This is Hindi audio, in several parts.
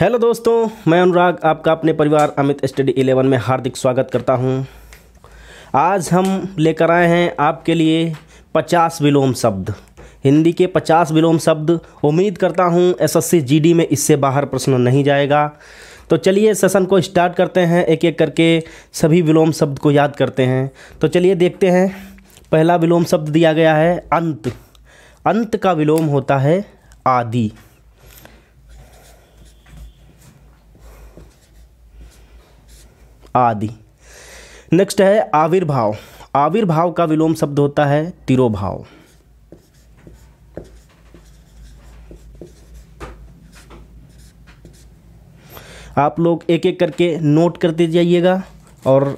हेलो दोस्तों मैं अनुराग आपका अपने परिवार अमित स्टडी इलेवन में हार्दिक स्वागत करता हूं आज हम लेकर आए हैं आपके लिए 50 विलोम शब्द हिंदी के 50 विलोम शब्द उम्मीद करता हूं एसएससी जीडी में इससे बाहर प्रश्न नहीं जाएगा तो चलिए सेशन को स्टार्ट करते हैं एक एक करके सभी विलोम शब्द को याद करते हैं तो चलिए देखते हैं पहला विलोम शब्द दिया गया है अंत अंत का विलोम होता है आदि आदि नेक्स्ट है आविर्भाव आविर्भाव का विलोम शब्द होता है तिरोभाव आप लोग एक एक करके नोट करते जाइएगा और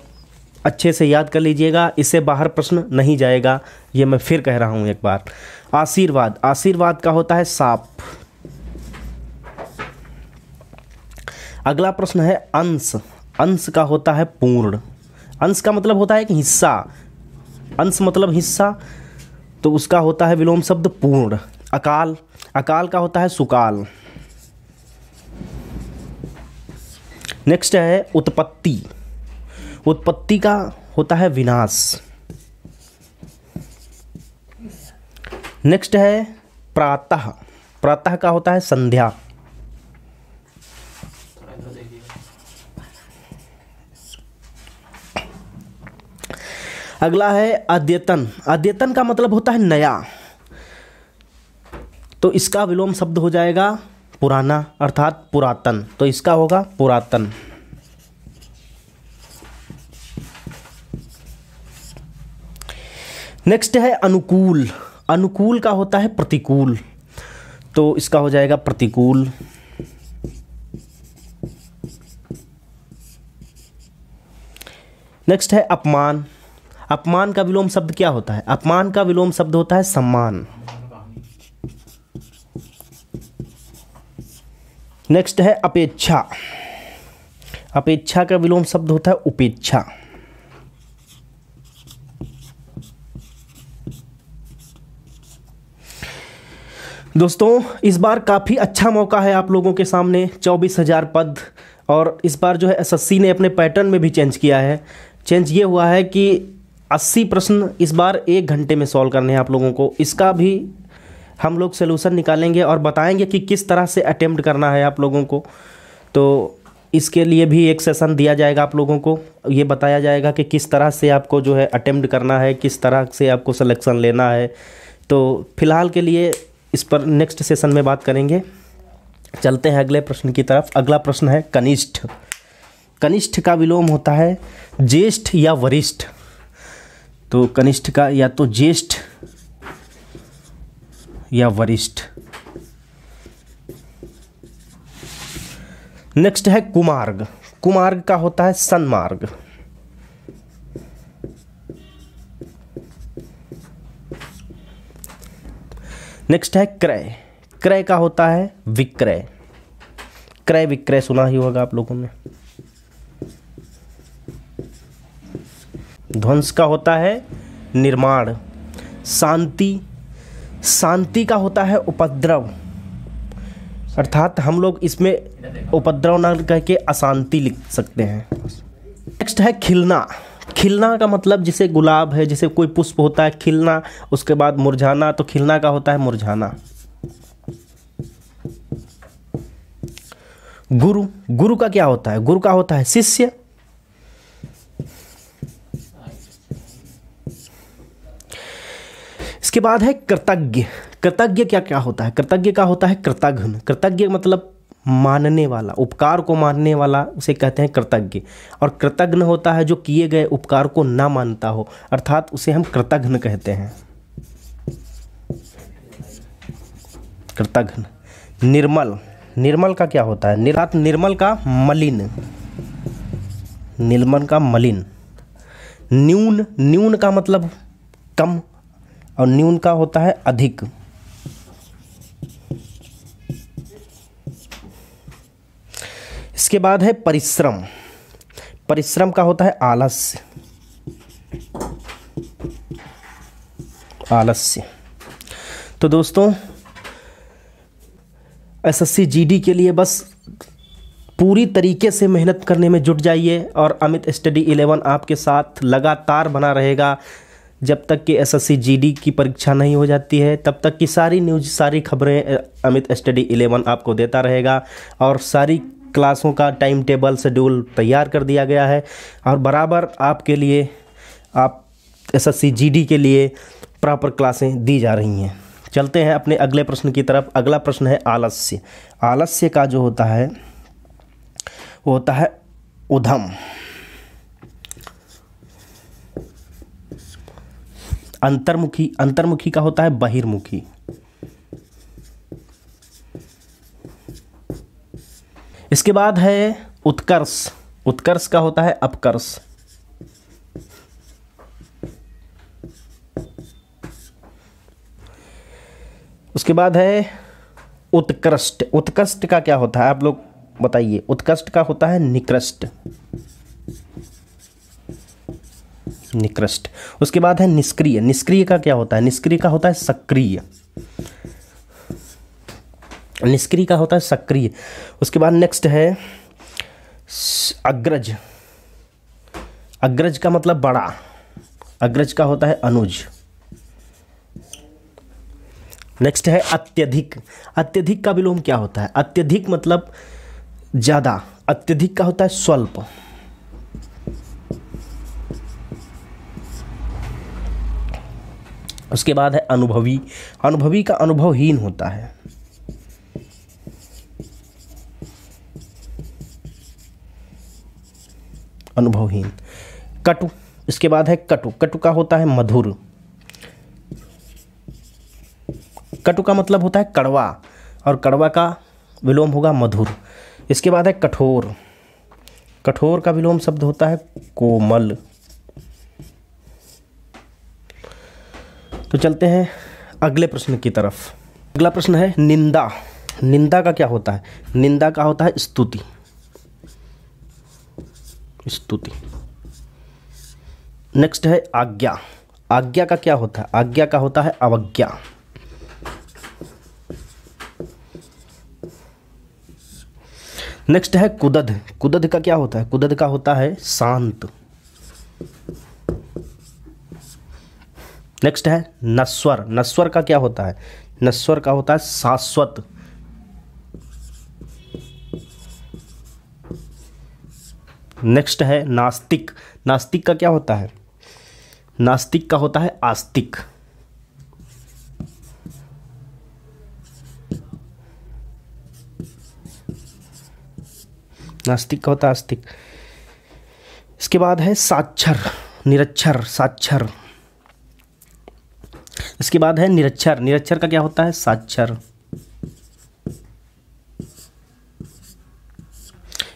अच्छे से याद कर लीजिएगा इससे बाहर प्रश्न नहीं जाएगा ये मैं फिर कह रहा हूँ एक बार आशीर्वाद आशीर्वाद का होता है साप अगला प्रश्न है अंश अंश का होता है पूर्ण अंश का मतलब होता है कि हिस्सा अंश मतलब हिस्सा तो उसका होता है विलोम शब्द पूर्ण अकाल अकाल का होता है सुकाल नेक्स्ट है उत्पत्ति उत्पत्ति का होता है विनाश नेक्स्ट है प्रातः प्रातः का होता है संध्या अगला है अद्यतन अद्यतन का मतलब होता है नया तो इसका विलोम शब्द हो जाएगा पुराना अर्थात पुरातन तो इसका होगा पुरातन नेक्स्ट है अनुकूल अनुकूल का होता है प्रतिकूल तो इसका हो जाएगा प्रतिकूल नेक्स्ट है अपमान अपमान का विलोम शब्द क्या होता है अपमान का विलोम शब्द होता है सम्मान नेक्स्ट है अपेक्षा अपेक्षा का विलोम शब्द होता है उपेक्षा दोस्तों इस बार काफ़ी अच्छा मौका है आप लोगों के सामने चौबीस हज़ार पद और इस बार जो है एसएससी ने अपने पैटर्न में भी चेंज किया है चेंज ये हुआ है कि अस्सी प्रश्न इस बार एक घंटे में सॉल्व करने हैं आप लोगों को इसका भी हम लोग सोल्यूसन निकालेंगे और बताएंगे कि किस तरह से अटैम्प्ट करना है आप लोगों को तो इसके लिए भी एक सेशन दिया जाएगा आप लोगों को ये बताया जाएगा कि किस तरह से आपको जो है अटैम्प्ट करना है किस तरह से आपको सलेक्शन लेना है तो फिलहाल के लिए इस पर नेक्स्ट सेशन में बात करेंगे चलते हैं अगले प्रश्न की तरफ अगला प्रश्न है कनिष्ठ कनिष्ठ का विलोम होता है ज्येष्ठ या वरिष्ठ तो कनिष्ठ का या तो ज्येष्ठ या वरिष्ठ नेक्स्ट है कुमार्ग कुमार्ग का होता है सन्मार्ग नेक्स्ट है क्रय क्रय का होता है विक्रय क्रय विक्रय सुना ही होगा आप लोगों ने ध्वंस का होता है निर्माण शांति शांति का होता है उपद्रव अर्थात हम लोग इसमें उपद्रव न कह के अशांति लिख सकते हैं नेक्स्ट है खिलना खिलना का मतलब जैसे गुलाब है जैसे कोई पुष्प होता है खिलना उसके बाद मुरझाना तो खिलना का होता है मुरझाना गुरु गुरु का क्या होता है गुरु का होता है शिष्य उसके बाद है कृतज्ञ कृतज्ञ क्या क्या होता है कृतज्ञ का होता है कृतघ्न कृतज्ञ मतलब मानने वाला उपकार को मानने वाला उसे कहते हैं कृतज्ञ और कृतघ्न होता है जो किए गए उपकार को ना मानता हो अर्थात उसे हम कृतघ्न कहते हैं कृतघ्न निर्मल निर्मल का क्या होता है निरात निर्मल का मलिन निर्मल का मलिन न्यून न्यून का मतलब कम और न्यून का होता है अधिक इसके बाद है परिश्रम परिश्रम का होता है आलस्य आलस्य तो दोस्तों एसएससी जीडी के लिए बस पूरी तरीके से मेहनत करने में जुट जाइए और अमित स्टडी इलेवन आपके साथ लगातार बना रहेगा जब तक कि एस एस की परीक्षा नहीं हो जाती है तब तक की सारी न्यूज सारी खबरें अमित स्टडी इलेवन आपको देता रहेगा और सारी क्लासों का टाइम टेबल शेड्यूल तैयार कर दिया गया है और बराबर आपके लिए आप एस एस के लिए प्रॉपर क्लासें दी जा रही हैं चलते हैं अपने अगले प्रश्न की तरफ अगला प्रश्न है आलस्य आलस्य का जो होता है वो होता है उधम अंतर्मुखी अंतर्मुखी का होता है बहिर्मुखी इसके बाद है उत्कर्ष उत्कर्ष का होता है अपकर्ष उसके बाद है उत्कृष्ट उत्कृष्ट का क्या होता है आप लोग बताइए उत्कृष्ट का होता है निकृष्ट निकृष्ट उसके बाद है निष्क्रिय निष्क्रिय का क्या होता है निष्क्रिय का होता है सक्रिय निष्क्रिय का होता है सक्रिय उसके बाद नेक्स्ट है अग्रज अग्रज का मतलब बड़ा अग्रज का होता है अनुज नेक्स्ट है अत्यधिक अत्यधिक का विलोम क्या होता है अत्यधिक मतलब ज़्यादा अत्यधिक का होता है स्वल्प उसके बाद है अनुभवी अनुभवी का अनुभवहीन होता है अनुभवहीन कटु इसके बाद है कटु कटु का होता है मधुर कटु का मतलब होता है कड़वा और कड़वा का विलोम होगा मधुर इसके बाद है कठोर कठोर का विलोम शब्द होता है कोमल तो चलते हैं अगले प्रश्न की तरफ अगला प्रश्न है निंदा निंदा का क्या होता है निंदा का होता है स्तुति स्तुति नेक्स्ट है आज्ञा आज्ञा का क्या होता है आज्ञा का होता है अवज्ञा नेक्स्ट है कुदध कुदध का क्या होता है कुदध का होता है शांत नेक्स्ट है नस्वर नस्वर का क्या होता है नस्वर का होता है शाश्वत नेक्स्ट है नास्तिक नास्तिक का क्या होता है नास्तिक का होता है आस्तिक नास्तिक का होता है आस्तिक इसके बाद है साक्षर निरक्षर साक्षर उसके बाद है निरक्षर निरक्षर का क्या होता है साक्षर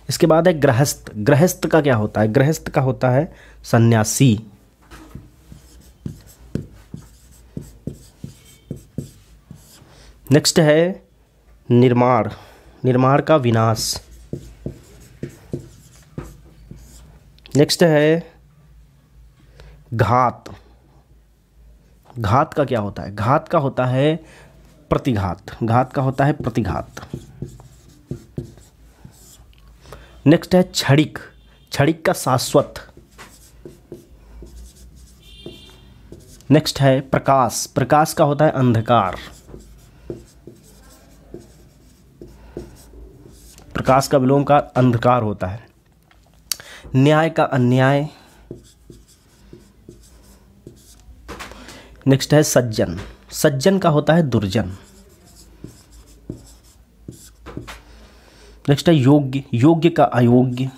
इसके बाद है गृहस्थ गृहस्थ का क्या होता है गृहस्थ का होता है सन्यासी नेक्स्ट है निर्माण निर्माण का विनाश नेक्स्ट है घात घात का क्या होता है घात का होता है प्रतिघात घात का होता है प्रतिघात नेक्स्ट है छड़िक छड़िक का शाश्वत नेक्स्ट है प्रकाश प्रकाश का होता है अंधकार प्रकाश का विलोम का अंधकार होता है न्याय का अन्याय नेक्स्ट है सज्जन सज्जन का होता है दुर्जन नेक्स्ट है योग्य योग्य का अयोग्य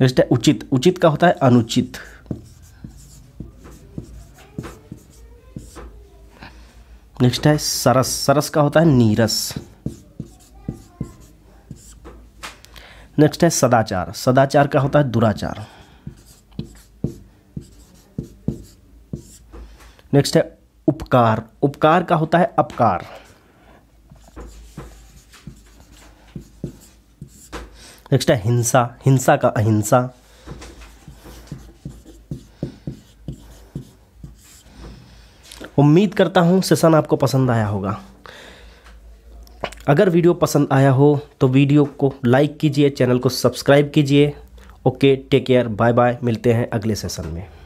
नेक्स्ट है उचित उचित का होता है अनुचित नेक्स्ट है सरस सरस का होता है नीरस नेक्स्ट है सदाचार सदाचार का होता है दुराचार नेक्स्ट है उपकार उपकार का होता है अपकार नेक्स्ट है हिंसा हिंसा का अहिंसा उम्मीद करता हूं सेशन आपको पसंद आया होगा अगर वीडियो पसंद आया हो तो वीडियो को लाइक कीजिए चैनल को सब्सक्राइब कीजिए okay take care bye bye मिलते हैं अगले सेशन में